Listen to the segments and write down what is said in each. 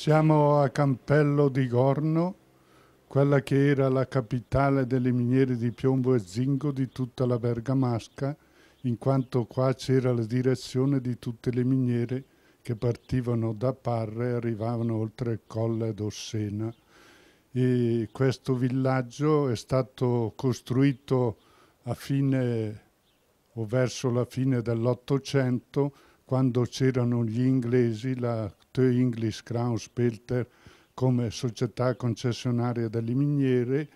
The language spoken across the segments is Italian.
Siamo a Campello di Gorno, quella che era la capitale delle miniere di piombo e zinco di tutta la Bergamasca, in quanto qua c'era la direzione di tutte le miniere che partivano da Parre e arrivavano oltre il Colle d'Ossena. E questo villaggio è stato costruito a fine o verso la fine dell'Ottocento quando c'erano gli inglesi, la The English Crown Spelter come società concessionaria delle miniere,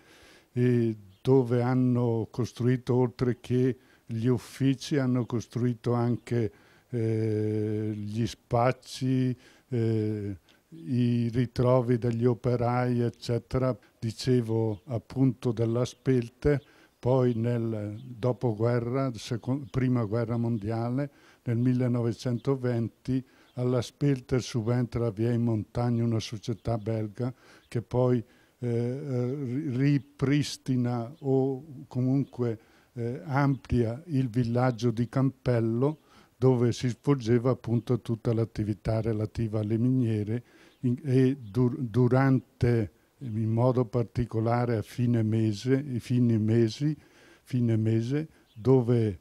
e dove hanno costruito, oltre che gli uffici, hanno costruito anche eh, gli spazi, eh, i ritrovi degli operai, eccetera. Dicevo appunto della Spelter, poi nel dopoguerra, seconda, prima guerra mondiale, nel 1920 alla Spilter subentra via in montagna una società belga che poi eh, ripristina o comunque eh, amplia il villaggio di Campello dove si svolgeva appunto tutta l'attività relativa alle miniere in, e dur durante in modo particolare a fine mese, fine mesi, fine mese dove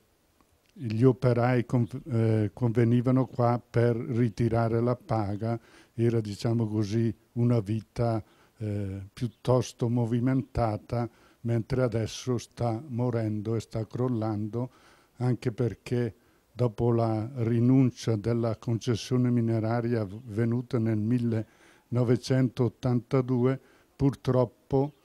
gli operai eh, convenivano qua per ritirare la paga, era diciamo così una vita eh, piuttosto movimentata, mentre adesso sta morendo e sta crollando anche perché dopo la rinuncia della concessione mineraria avvenuta nel 1982 Purtroppo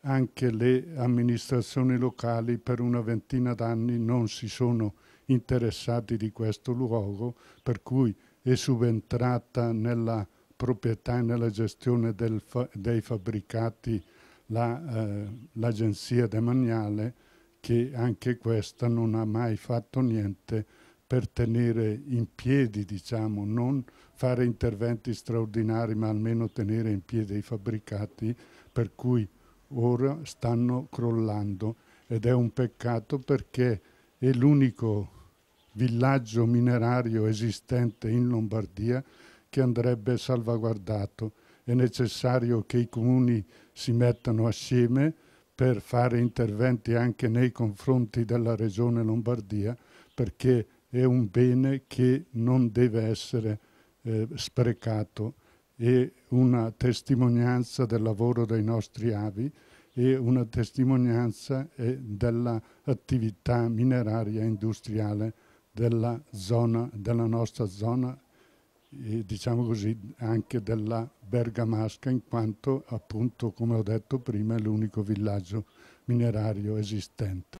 anche le amministrazioni locali per una ventina d'anni non si sono interessati di questo luogo, per cui è subentrata nella proprietà e nella gestione fa dei fabbricati l'agenzia la, eh, demaniale che anche questa non ha mai fatto niente per tenere in piedi, diciamo, non fare interventi straordinari, ma almeno tenere in piedi i fabbricati, per cui ora stanno crollando ed è un peccato perché è l'unico villaggio minerario esistente in Lombardia che andrebbe salvaguardato. È necessario che i comuni si mettano assieme per fare interventi anche nei confronti della regione Lombardia perché è un bene che non deve essere eh, sprecato, è una testimonianza del lavoro dei nostri avi e una testimonianza eh, dell'attività mineraria industriale della, zona, della nostra zona e diciamo così anche della Bergamasca in quanto appunto come ho detto prima è l'unico villaggio minerario esistente.